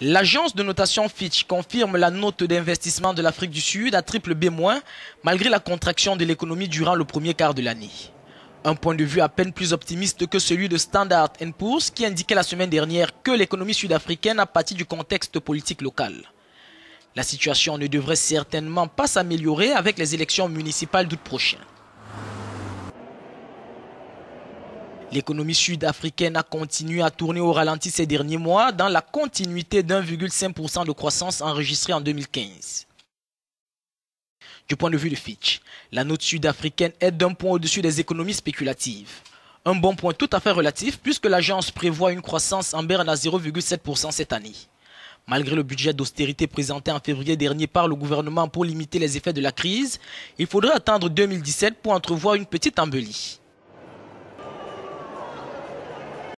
L'agence de notation Fitch confirme la note d'investissement de l'Afrique du Sud à triple B- malgré la contraction de l'économie durant le premier quart de l'année. Un point de vue à peine plus optimiste que celui de Standard Poor's qui indiquait la semaine dernière que l'économie sud-africaine a pâti du contexte politique local. La situation ne devrait certainement pas s'améliorer avec les élections municipales d'août prochain. L'économie sud-africaine a continué à tourner au ralenti ces derniers mois dans la continuité d'1,5% de croissance enregistrée en 2015. Du point de vue de Fitch, la note sud-africaine est d'un point au-dessus des économies spéculatives. Un bon point tout à fait relatif puisque l'agence prévoit une croissance en berne à 0,7% cette année. Malgré le budget d'austérité présenté en février dernier par le gouvernement pour limiter les effets de la crise, il faudrait attendre 2017 pour entrevoir une petite embellie.